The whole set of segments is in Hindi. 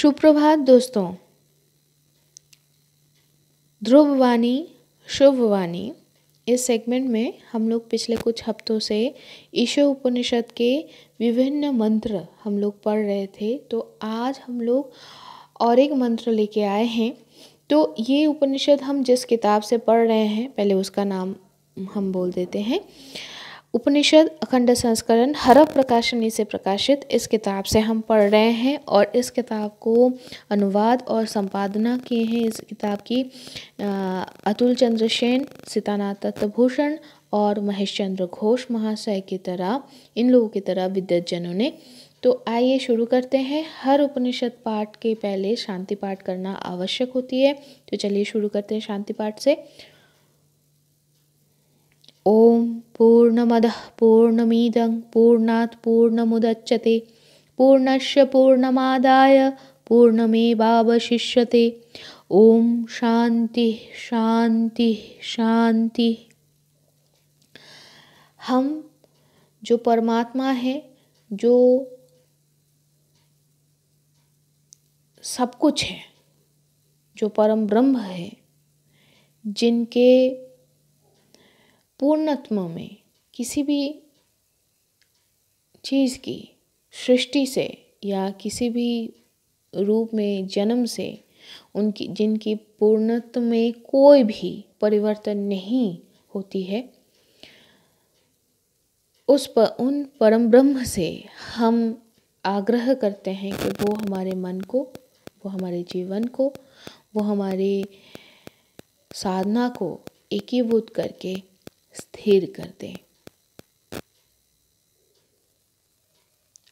सुप्रभात दोस्तों ध्रुव वाणी शुभ वाणी इस सेगमेंट में हम लोग पिछले कुछ हफ्तों से ईश्व उपनिषद के विभिन्न मंत्र हम लोग पढ़ रहे थे तो आज हम लोग और एक मंत्र लेके आए हैं तो ये उपनिषद हम जिस किताब से पढ़ रहे हैं पहले उसका नाम हम बोल देते हैं उपनिषद अखंड संस्करण हरव प्रकाशनी से प्रकाशित इस किताब से हम पढ़ रहे हैं और इस किताब को अनुवाद और संपादना किए हैं इस किताब की अतुल चंद्र सेन सीतानाथ तत्वभूषण और महेश चंद्र घोष महाशय की तरह इन लोगों की तरह जनों ने तो आइए शुरू करते हैं हर उपनिषद पाठ के पहले शांति पाठ करना आवश्यक होती है तो चलिए शुरू करते हैं शांति पाठ से पूर्णमद पूर्णमीद पूर्णा पूर्ण मुदच्यते पूर्णश पूर्णमादाय पूर्णमेवशिष्य ओम शांति शांति शांति हम जो परमात्मा है जो सब कुछ है जो परम ब्रह्म है जिनके पूर्णत्व में किसी भी चीज़ की सृष्टि से या किसी भी रूप में जन्म से उनकी जिनकी पूर्णत्व में कोई भी परिवर्तन नहीं होती है उस पर उन परम ब्रह्म से हम आग्रह करते हैं कि वो हमारे मन को वो हमारे जीवन को वो हमारे साधना को एकीभूत करके स्थिर कर दें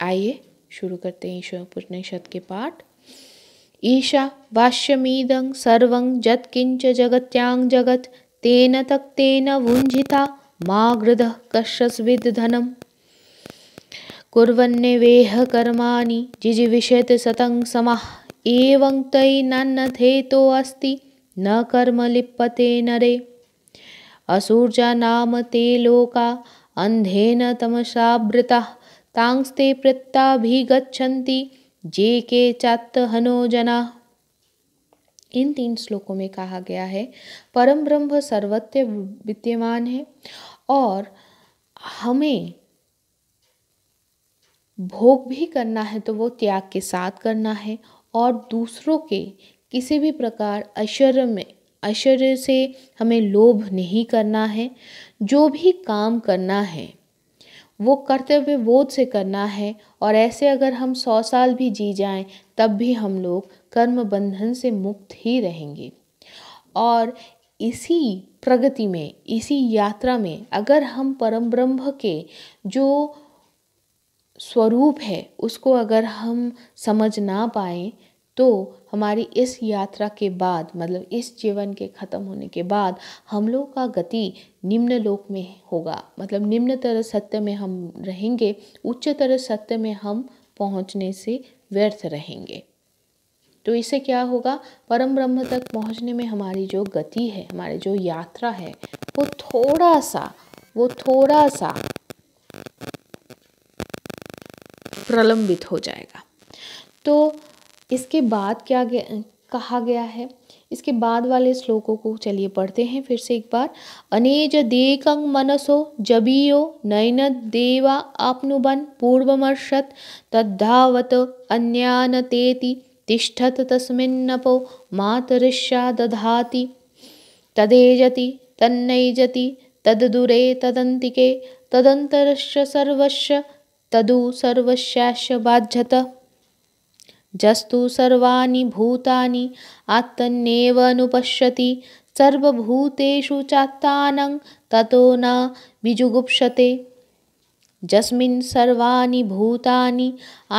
आइए शुरू करते हैं ईश्वर ईश्वरोपनिषद के पाठ ईशा भाष्यमीदं सर्वं यत्किञ्च जगत्यांग जगत तेन तक तक्तेन वुञ्जिता मा गृधः धनम कुरेह कर्मा जिजिविशत सतंग समाह एवं तय नन्न थे तो अस्ति न कर्म लिप्यते नरे असूर्जा नाम ते लोका अंधेन तमसावृता तांस्ते गच्छन्ति जे के हनो जना इन तीन श्लोकों में कहा गया है परम ब्रह्म सर्वत्र विद्यमान है और हमें भोग भी करना है तो वो त्याग के साथ करना है और दूसरों के किसी भी प्रकार ऐश्वर्य में ऐश्वर्य से हमें लोभ नहीं करना है जो भी काम करना है वो कर्तव्य बोध से करना है और ऐसे अगर हम सौ साल भी जी जाएं तब भी हम लोग कर्म बंधन से मुक्त ही रहेंगे और इसी प्रगति में इसी यात्रा में अगर हम परम ब्रह्म के जो स्वरूप है उसको अगर हम समझ ना पाए तो हमारी इस यात्रा के बाद मतलब इस जीवन के ख़त्म होने के बाद हम लोग का गति निम्न लोक में होगा मतलब निम्नतर सत्य में हम रहेंगे उच्चतर सत्य में हम पहुंचने से व्यर्थ रहेंगे तो इससे क्या होगा परम ब्रह्म तक पहुंचने में हमारी जो गति है हमारी जो यात्रा है वो थोड़ा सा वो थोड़ा सा प्रलंबित हो जाएगा तो इसके बाद क्या गया कहा गया है इसके बाद वाले श्लोकों को चलिए पढ़ते हैं फिर से एक बार अनेज देकंग मनसो जबीयो नयन देवा आपनुबन पूर्वमर्षत तद्धावत अन्यान तेति तिष्ठत तस्मिन्नपो मातरिष्या दधाति तदेजति तन्नैजति तददुरे तदंतिके तदंतरश्च सर्वश्च तदु सर्वस्याश्च बाध्यत जस्तु सर्वाणि भूतानि अनुपश्यति सर्वभूतेषु चात्तानं ततो न विजुगुप्सते जस्मिन् सर्वाणि भूतानि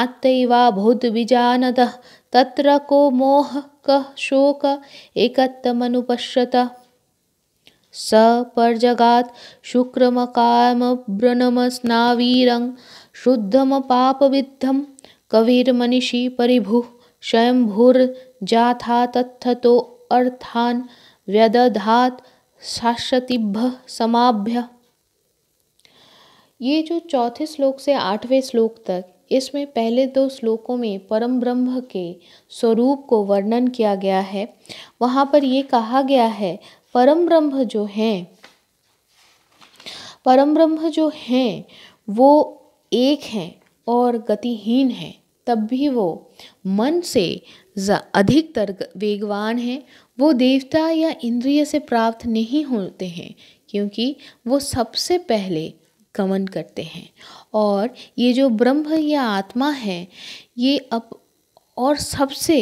आत्तैवाभूतबिजानतः तत्र को मोहः कः शोक एकत्तमनुपश्यत स पर्जगात् शुक्रमकामव्रणमस्नाविरं शुद्धमपापविद्धं मनीषी परिभु कविर्मनीषी तो अर्थान व्यदधात शाश्वतिभ समाभ्य ये जो चौथे श्लोक से आठवें श्लोक तक इसमें पहले दो श्लोकों में परम ब्रह्म के स्वरूप को वर्णन किया गया है वहाँ पर ये कहा गया है परम ब्रह्म जो हैं परम ब्रह्म जो हैं वो एक हैं और गतिहीन हैं तब भी वो मन से अधिकतर वेगवान है वो देवता या इंद्रिय से प्राप्त नहीं होते हैं क्योंकि वो सबसे पहले गमन करते हैं और ये जो ब्रह्म या आत्मा है ये अब और सबसे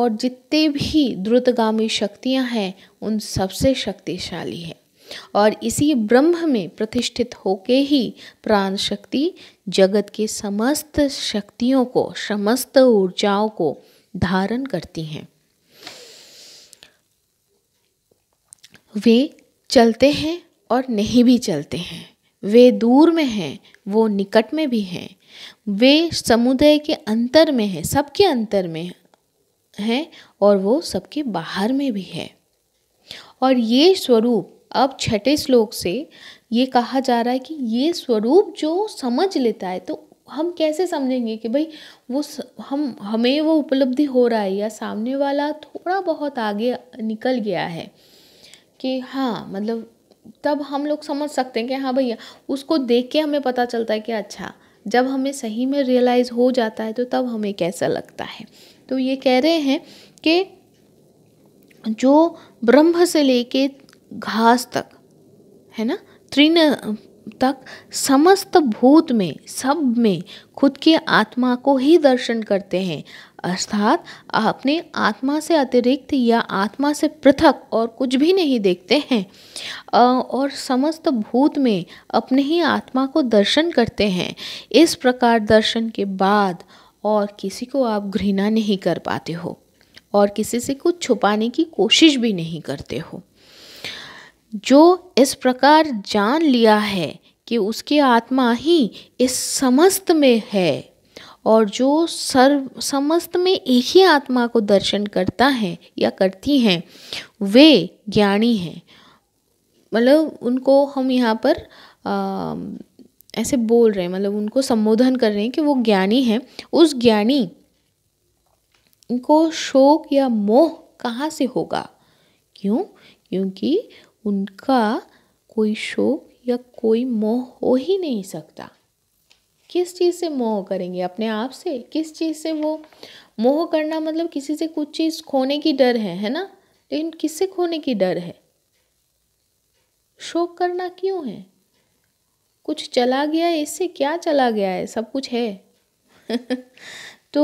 और जितने भी द्रुतगामी शक्तियां हैं उन सबसे शक्तिशाली है और इसी ब्रह्म में प्रतिष्ठित होके ही प्राण शक्ति जगत के समस्त शक्तियों को समस्त ऊर्जाओं को धारण करती हैं वे चलते हैं और नहीं भी चलते हैं वे दूर में हैं वो निकट में भी हैं वे समुदाय के अंतर में हैं सबके अंतर में हैं और वो सबके बाहर में भी है और ये स्वरूप अब छठे श्लोक से ये कहा जा रहा है कि ये स्वरूप जो समझ लेता है तो हम कैसे समझेंगे कि भाई वो हम हमें वो उपलब्धि हो रहा है या सामने वाला थोड़ा बहुत आगे निकल गया है कि हाँ मतलब तब हम लोग समझ सकते हैं कि हाँ भैया उसको देख के हमें पता चलता है कि अच्छा जब हमें सही में रियलाइज़ हो जाता है तो तब हमें कैसा लगता है तो ये कह रहे हैं कि जो ब्रह्म से लेके घास तक है ना तृण तक समस्त भूत में सब में खुद के आत्मा को ही दर्शन करते हैं अर्थात अपने आत्मा से अतिरिक्त या आत्मा से पृथक और कुछ भी नहीं देखते हैं और समस्त भूत में अपने ही आत्मा को दर्शन करते हैं इस प्रकार दर्शन के बाद और किसी को आप घृणा नहीं कर पाते हो और किसी से कुछ छुपाने की कोशिश भी नहीं करते हो जो इस प्रकार जान लिया है कि उसकी आत्मा ही इस समस्त में है और जो सर्व समस्त में एक ही आत्मा को दर्शन करता है या करती हैं वे ज्ञानी हैं मतलब उनको हम यहाँ पर आ, ऐसे बोल रहे हैं मतलब उनको संबोधन कर रहे हैं कि वो ज्ञानी हैं उस ज्ञानी को शोक या मोह कहाँ से होगा क्यों क्योंकि उनका कोई शोक या कोई मोह हो ही नहीं सकता किस चीज़ से मोह करेंगे अपने आप से किस चीज़ से वो मोह करना मतलब किसी से कुछ चीज़ खोने की डर है है ना लेकिन किससे खोने की डर है शोक करना क्यों है कुछ चला गया है इससे क्या चला गया है सब कुछ है तो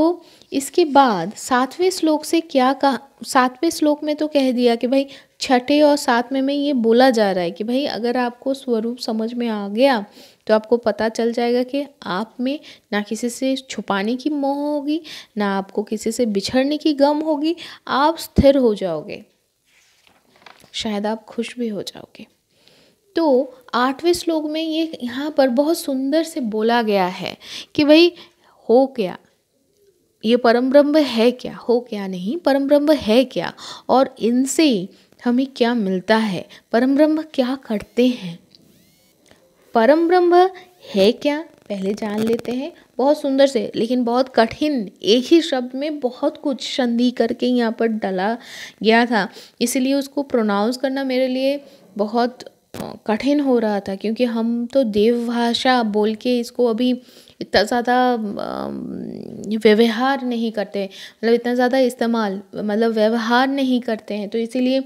इसके बाद सातवें श्लोक से क्या कहा सातवें श्लोक में तो कह दिया कि भाई छठे और सातवें में ये बोला जा रहा है कि भाई अगर आपको स्वरूप समझ में आ गया तो आपको पता चल जाएगा कि आप में ना किसी से छुपाने की मोह होगी ना आपको किसी से बिछड़ने की गम होगी आप स्थिर हो जाओगे शायद आप खुश भी हो जाओगे तो आठवें श्लोक में ये यहाँ पर बहुत सुंदर से बोला गया है कि भाई हो क्या ये परम ब्रह्म है क्या हो क्या नहीं परम ब्रह्म है क्या और इनसे हमें क्या मिलता है परम ब्रह्म क्या करते हैं परम ब्रह्म है क्या पहले जान लेते हैं बहुत सुंदर से लेकिन बहुत कठिन एक ही शब्द में बहुत कुछ संधि करके यहाँ पर डाला गया था इसलिए उसको प्रोनाउंस करना मेरे लिए बहुत कठिन हो रहा था क्योंकि हम तो देवभाषा बोल के इसको अभी इतना ज़्यादा व्यवहार नहीं करते मतलब इतना ज़्यादा इस्तेमाल मतलब व्यवहार नहीं करते हैं तो इसीलिए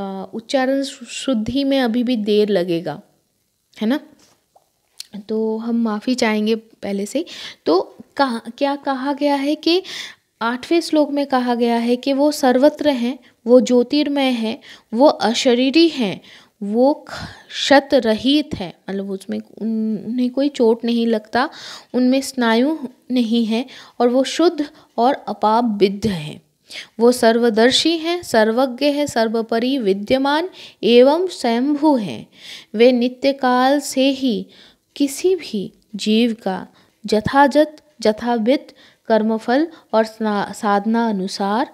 उच्चारण शुद्धि में अभी भी देर लगेगा है ना तो हम माफ़ी चाहेंगे पहले से तो कहा क्या कहा गया है कि आठवें श्लोक में कहा गया है कि वो सर्वत्र हैं वो ज्योतिर्मय हैं वो अशरीरी हैं वो क्षत रहित है मतलब उसमें उन्हें कोई चोट नहीं लगता उनमें स्नायु नहीं है और वो शुद्ध और अपाबिद्ध हैं वो सर्वदर्शी हैं सर्वज्ञ हैं सर्वपरि विद्यमान एवं स्वयंभू हैं वे नित्यकाल से ही किसी भी जीव का जथाजत जथावित कर्मफल और साधना अनुसार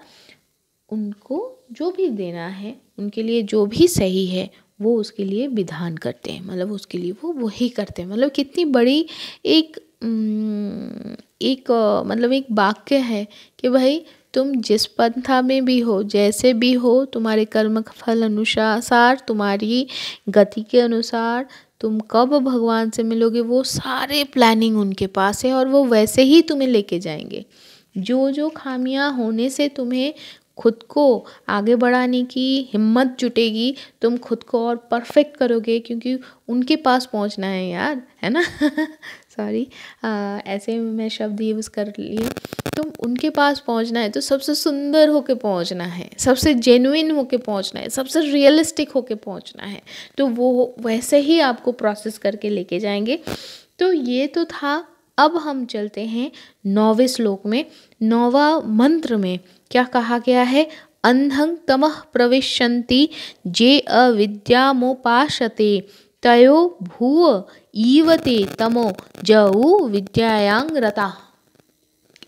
उनको जो भी देना है उनके लिए जो भी सही है वो उसके लिए विधान करते हैं मतलब उसके लिए वो वही करते हैं मतलब कितनी बड़ी एक एक मतलब एक वाक्य है कि भाई तुम जिस पंथा में भी हो जैसे भी हो तुम्हारे कर्म फल अनुसार तुम्हारी गति के अनुसार तुम कब भगवान से मिलोगे वो सारे प्लानिंग उनके पास है और वो वैसे ही तुम्हें लेके जाएंगे जो जो खामियां होने से तुम्हें खुद को आगे बढ़ाने की हिम्मत जुटेगी तुम खुद को और परफेक्ट करोगे क्योंकि उनके पास पहुंचना है यार है ना सॉरी ऐसे मैं शब्द यूज़ कर लिए तो उनके पास पहुंचना है तो सबसे सुंदर होके पहुंचना है सबसे जेनुइन होके पहुंचना है सबसे रियलिस्टिक होके पहुंचना है तो वो वैसे ही आपको प्रोसेस करके लेके जाएंगे तो ये तो था अब हम चलते हैं नौवे श्लोक में नौवा मंत्र में क्या कहा गया है अंधं तमह प्रवेशंती जे अविद्यामोपाशते तयो भूव ईवते तमो जऊ विद्यांग रता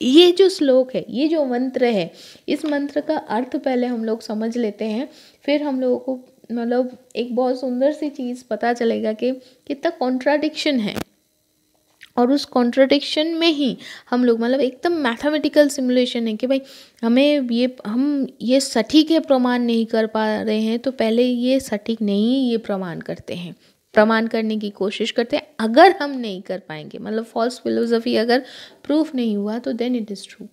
ये जो श्लोक है ये जो मंत्र है इस मंत्र का अर्थ पहले हम लोग समझ लेते हैं फिर हम लोगों को मतलब एक बहुत सुंदर सी चीज़ पता चलेगा कि कितना कॉन्ट्राडिक्शन है और उस कॉन्ट्राडिक्शन में ही हम लोग मतलब एकदम मैथमेटिकल सिमुलेशन है कि भाई हमें ये हम ये सटीक है प्रमाण नहीं कर पा रहे हैं तो पहले ये सटीक नहीं ये प्रमाण करते हैं प्रमाण करने की कोशिश करते हैं अगर हम नहीं कर पाएंगे मतलब फॉल्स फिलोसफी अगर प्रूफ नहीं हुआ तो देन इट इज़ ट्रू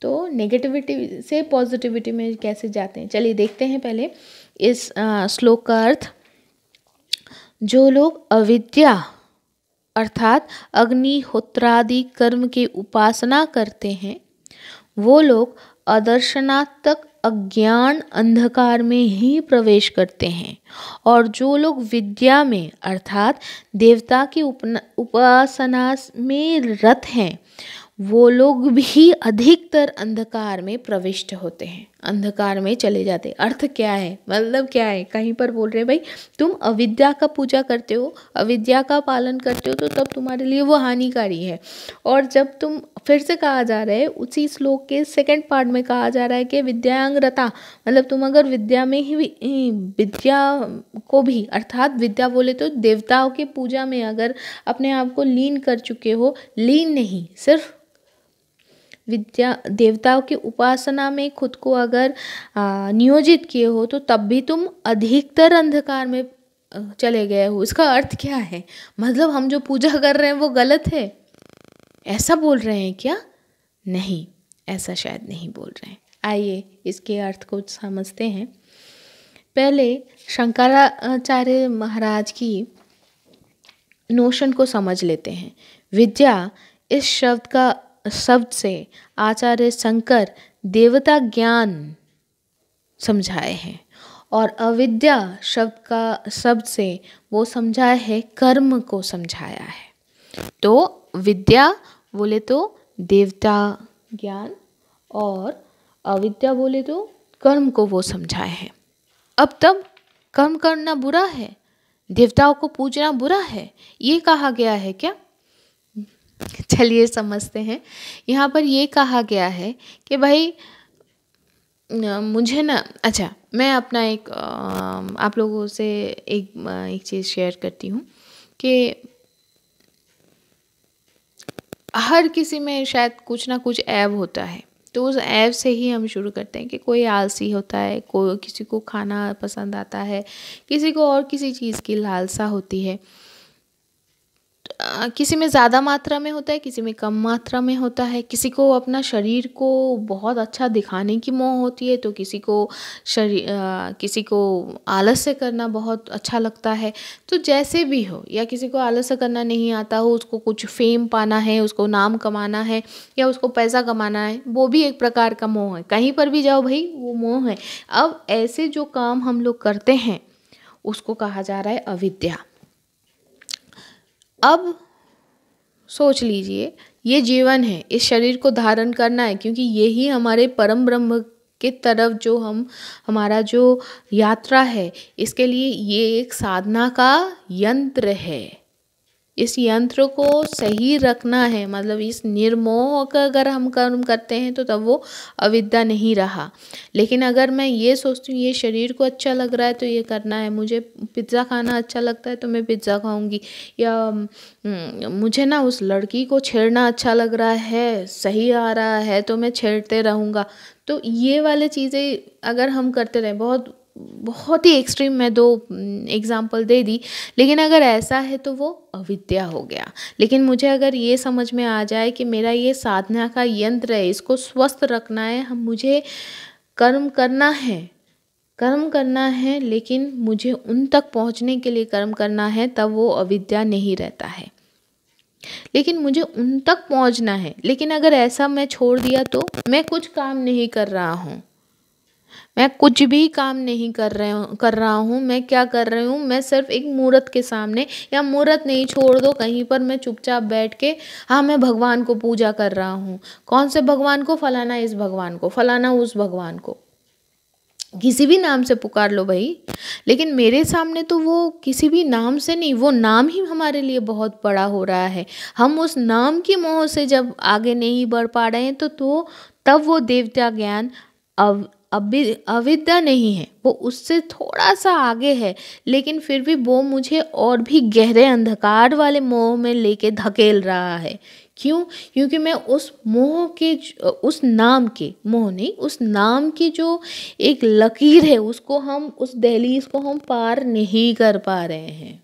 तो नेगेटिविटी से पॉजिटिविटी में कैसे जाते हैं चलिए देखते हैं पहले इस श्लोक का अर्थ जो लोग अविद्या अर्थात अग्निहोत्रादि कर्म की उपासना करते हैं वो लोग अदर्शनात्मक अज्ञान अंधकार में ही प्रवेश करते हैं और जो लोग विद्या में अर्थात देवता की उपासना में रत हैं वो लोग भी अधिकतर अंधकार में प्रविष्ट होते हैं अंधकार में चले जाते अर्थ क्या है मतलब क्या है कहीं पर बोल रहे भाई तुम अविद्या का पूजा करते हो अविद्या का पालन करते हो तो तब तुम्हारे लिए वो हानिकारी है और जब तुम फिर से कहा जा रहा है उसी श्लोक के सेकंड पार्ट में कहा जा रहा है कि विद्यांगरता मतलब तुम अगर विद्या में ही विद्या को भी अर्थात विद्या बोले तो देवताओं की पूजा में अगर अपने आप को लीन कर चुके हो लीन नहीं सिर्फ विद्या देवताओं की उपासना में खुद को अगर नियोजित किए हो तो तब भी तुम अधिकतर अंधकार में चले गए हो इसका अर्थ क्या है मतलब हम जो पूजा कर रहे हैं वो गलत है ऐसा बोल रहे हैं क्या नहीं ऐसा शायद नहीं बोल रहे हैं आइए इसके अर्थ को समझते हैं पहले शंकराचार्य महाराज की नोशन को समझ लेते हैं विद्या इस शब्द का शब्द से आचार्य शंकर देवता ज्ञान समझाए हैं और अविद्या शब्द का शब्द से वो समझाया है कर्म को समझाया है तो विद्या बोले तो देवता ज्ञान और अविद्या बोले तो कर्म को वो समझाए हैं अब तब कर्म करना बुरा है देवताओं को पूजना बुरा है ये कहा गया है क्या चलिए समझते हैं यहाँ पर ये कहा गया है कि भाई मुझे ना अच्छा मैं अपना एक आप लोगों से एक एक चीज़ शेयर करती हूँ कि हर किसी में शायद कुछ ना कुछ ऐब होता है तो उस ऐप से ही हम शुरू करते हैं कि कोई आलसी होता है कोई किसी को खाना पसंद आता है किसी को और किसी चीज़ की लालसा होती है किसी में ज़्यादा मात्रा में होता है किसी में कम मात्रा में होता है किसी को अपना शरीर को बहुत अच्छा दिखाने की मोह होती है तो किसी को शरीर किसी को आलस्य करना बहुत अच्छा लगता है तो जैसे भी हो या किसी को आलस्य करना नहीं आता हो उसको कुछ फेम पाना है उसको नाम कमाना है या उसको पैसा कमाना है वो भी एक प्रकार का मोह है कहीं पर भी जाओ भाई वो मोह है अब ऐसे जो काम हम लोग करते हैं उसको कहा जा रहा है अविद्या अब सोच लीजिए ये जीवन है इस शरीर को धारण करना है क्योंकि यही हमारे परम ब्रह्म के तरफ जो हम हमारा जो यात्रा है इसके लिए ये एक साधना का यंत्र है इस यंत्र को सही रखना है मतलब इस निर्मोह का अगर हम कर्म करते हैं तो तब वो अविद्या नहीं रहा लेकिन अगर मैं ये सोचती हूँ ये शरीर को अच्छा लग रहा है तो ये करना है मुझे पिज्ज़ा खाना अच्छा लगता है तो मैं पिज्ज़ा खाऊंगी या हम्म, मुझे ना उस लड़की को छेड़ना अच्छा लग रहा है सही आ रहा है तो मैं छेड़ते रहूँगा तो ये वाले चीज़ें अगर हम करते रहें बहुत बहुत ही एक्सट्रीम मैं दो एग्ज़ाम्पल हम्म, दे दी लेकिन अगर ऐसा है तो वो अविद्या हो गया लेकिन मुझे अगर ये समझ में आ जाए कि मेरा ये साधना का यंत्र है इसको स्वस्थ रखना है हम मुझे कर्म करना है कर्म करना है लेकिन मुझे उन तक पहुंचने के लिए कर्म करना है तब वो अविद्या नहीं रहता है लेकिन मुझे उन तक पहुंचना है लेकिन अगर ऐसा मैं छोड़ दिया तो मैं कुछ काम नहीं कर रहा हूँ मैं कुछ भी काम नहीं कर रहे कर रहा हूँ मैं क्या कर रही हूँ मैं सिर्फ एक मूर्त के सामने या मूर्त नहीं छोड़ दो कहीं पर मैं चुपचाप बैठ के हाँ मैं भगवान को पूजा कर रहा हूँ कौन से भगवान को फलाना इस भगवान को फलाना उस भगवान को किसी भी नाम से पुकार लो भाई लेकिन मेरे सामने तो वो किसी भी नाम से नहीं वो नाम ही हमारे लिए बहुत बड़ा हो रहा है हम उस नाम की मोह से जब आगे नहीं बढ़ पा रहे हैं तो, तो तब वो देवता ज्ञान अब अविद्या नहीं है वो उससे थोड़ा सा आगे है लेकिन फिर भी वो मुझे और भी गहरे अंधकार वाले मोह में लेके धकेल रहा है क्यों क्योंकि मैं उस मोह के उस नाम के मोह नहीं उस नाम की जो एक लकीर है उसको हम उस दहलीज को हम पार नहीं कर पा रहे हैं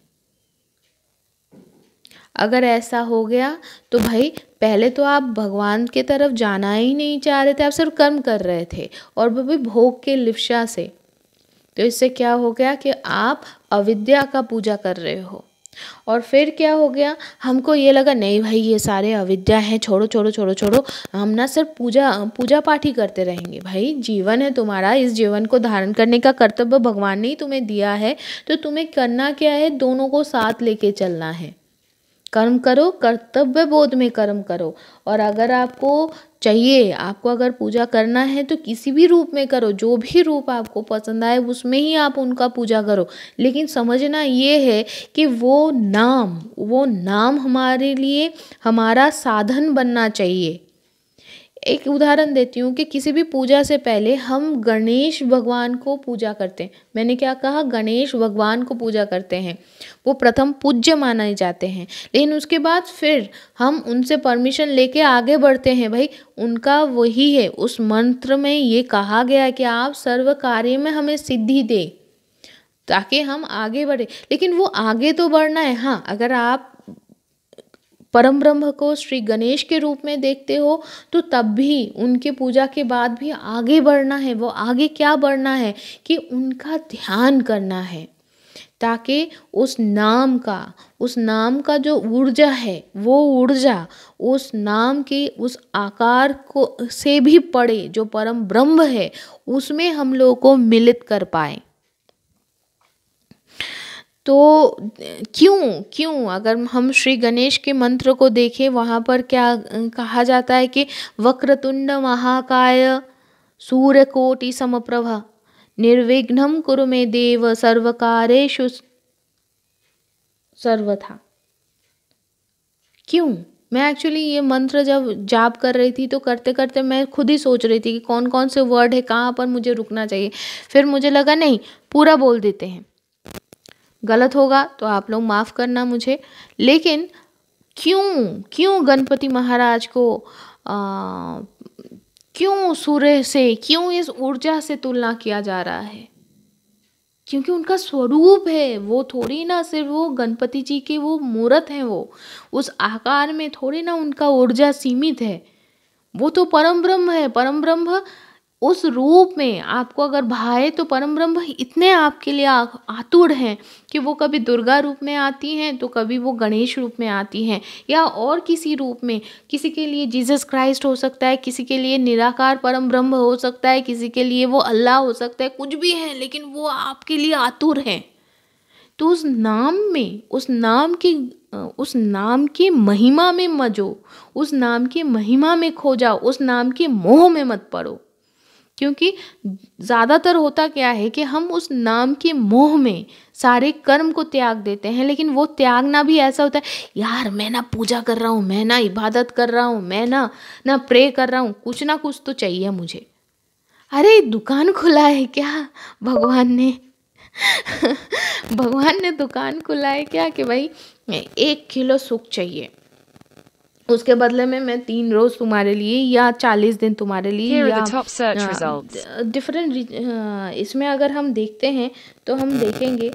अगर ऐसा हो गया तो भाई पहले तो आप भगवान के तरफ जाना ही नहीं चाह रहे थे आप सिर्फ कर्म कर रहे थे और वो भी भोग के लिप्सा से तो इससे क्या हो गया कि आप अविद्या का पूजा कर रहे हो और फिर क्या हो गया हमको ये लगा नहीं भाई ये सारे अविद्या हैं छोड़ो छोड़ो छोड़ो छोड़ो हम ना सिर्फ पूजा पूजा पाठ ही करते रहेंगे भाई जीवन है तुम्हारा इस जीवन को धारण करने का कर्तव्य भगवान ने ही तुम्हें दिया है तो तुम्हें करना क्या है दोनों को साथ लेके चलना है कर्म करो कर्तव्य बोध में कर्म करो और अगर आपको चाहिए आपको अगर पूजा करना है तो किसी भी रूप में करो जो भी रूप आपको पसंद आए उसमें ही आप उनका पूजा करो लेकिन समझना ये है कि वो नाम वो नाम हमारे लिए हमारा साधन बनना चाहिए एक उदाहरण देती हूँ कि किसी भी पूजा से पहले हम गणेश भगवान को पूजा करते हैं मैंने क्या कहा गणेश भगवान को पूजा करते हैं वो प्रथम पूज्य माने जाते हैं लेकिन उसके बाद फिर हम उनसे परमिशन लेके आगे बढ़ते हैं भाई उनका वही है उस मंत्र में ये कहा गया है कि आप सर्व कार्य में हमें सिद्धि दें ताकि हम आगे बढ़े लेकिन वो आगे तो बढ़ना है हाँ अगर आप परम ब्रह्म को श्री गणेश के रूप में देखते हो तो तब भी उनके पूजा के बाद भी आगे बढ़ना है वो आगे क्या बढ़ना है कि उनका ध्यान करना है ताकि उस नाम का उस नाम का जो ऊर्जा है वो ऊर्जा उस नाम के उस आकार को से भी पड़े जो परम ब्रह्म है उसमें हम लोगों को मिलित कर पाए तो क्यों क्यों अगर हम श्री गणेश के मंत्र को देखें वहाँ पर क्या कहा जाता है कि वक्रतुंड महाकाय सूर्यकोटि समप्रभा निर्विघ्नम कुरु मे देव सर्वकारेषु सर्वथा क्यों मैं एक्चुअली ये मंत्र जब जाप कर रही थी तो करते करते मैं खुद ही सोच रही थी कि कौन कौन से वर्ड है कहाँ पर मुझे रुकना चाहिए फिर मुझे लगा नहीं पूरा बोल देते हैं गलत होगा तो आप लोग माफ़ करना मुझे लेकिन क्यों क्यों गणपति महाराज को क्यों सूर्य से क्यों इस ऊर्जा से तुलना किया जा रहा है क्योंकि उनका स्वरूप है वो थोड़ी ना सिर्फ वो गणपति जी के वो मूर्त हैं वो उस आकार में थोड़ी ना उनका ऊर्जा सीमित है वो तो परम ब्रह्म है परम ब्रह्म उस रूप में आपको अगर भाए तो परम ब्रह्म इतने आपके लिए आतुर हैं कि वो कभी दुर्गा रूप में आती हैं तो कभी वो गणेश रूप में आती हैं या और किसी रूप में किसी के लिए जीसस क्राइस्ट हो सकता है किसी के लिए निराकार परम ब्रह्म हो सकता है किसी के लिए वो अल्लाह हो सकता है कुछ भी है लेकिन वो आपके लिए आतुर हैं तो उस नाम में उस नाम की उस नाम के महिमा में मजो उस नाम के महिमा में खो जाओ उस नाम के मोह में मत पड़ो क्योंकि ज़्यादातर होता क्या है कि हम उस नाम के मोह में सारे कर्म को त्याग देते हैं लेकिन वो त्यागना भी ऐसा होता है यार मैं ना पूजा कर रहा हूँ मैं ना इबादत कर रहा हूँ मैं ना ना प्रे कर रहा हूँ कुछ ना कुछ तो चाहिए मुझे अरे दुकान खुला है क्या भगवान ने भगवान ने दुकान खुला है क्या कि भाई एक किलो सुख चाहिए उसके बदले में मैं तीन रोज तुम्हारे लिए या चालीस दिन तुम्हारे लिए डिफरेंट हाँ, हाँ, इसमें अगर हम देखते हैं तो हम देखेंगे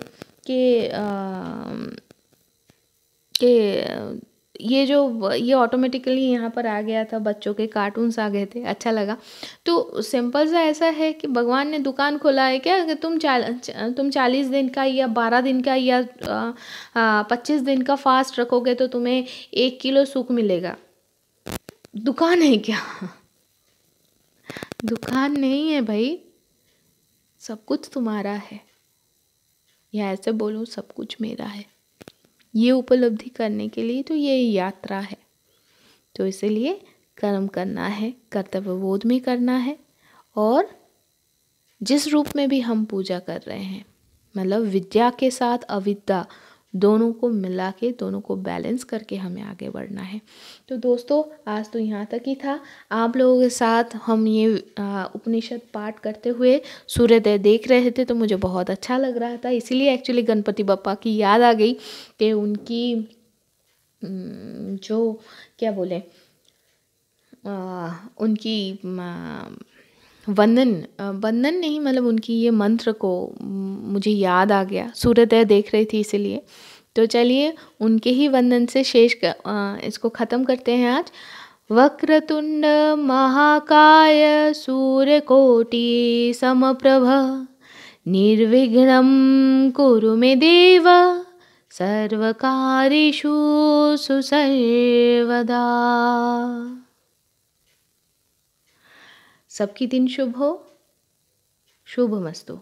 कि कि ये जो ये ऑटोमेटिकली यहाँ पर आ गया था बच्चों के कार्टून्स आ गए थे अच्छा लगा तो सिंपल सा ऐसा है कि भगवान ने दुकान खोला है क्या तुम चाल तुम चालीस दिन का या बारह दिन का या पच्चीस दिन का फास्ट रखोगे तो तुम्हें एक किलो सूख मिलेगा दुकान है क्या दुकान नहीं है भाई सब कुछ तुम्हारा है या ऐसे बोलूँ सब कुछ मेरा है ये उपलब्धि करने के लिए तो ये यात्रा है तो इसलिए कर्म करना है कर्तव्य बोध में करना है और जिस रूप में भी हम पूजा कर रहे हैं मतलब विद्या के साथ अविद्या दोनों को मिला के दोनों को बैलेंस करके हमें आगे बढ़ना है तो दोस्तों आज तो यहाँ तक ही था आप लोगों के साथ हम ये उपनिषद पाठ करते हुए सूर्योदय देख रहे थे तो मुझे बहुत अच्छा लग रहा था इसीलिए एक्चुअली गणपति बप्पा की याद आ गई कि उनकी जो क्या बोले आ, उनकी आ, वंदन वंदन नहीं मतलब उनकी ये मंत्र को मुझे याद आ गया सूर्योदय देख रही थी इसीलिए तो चलिए उनके ही वंदन से शेष इसको ख़त्म करते हैं आज वक्रतुंड महाकाय सूर्य सम समप्रभ निर्विघ्न कुरु मे देव सर्वकारिषु सुसर्वदा सबकी दिन शुभ हो शुभमस्तु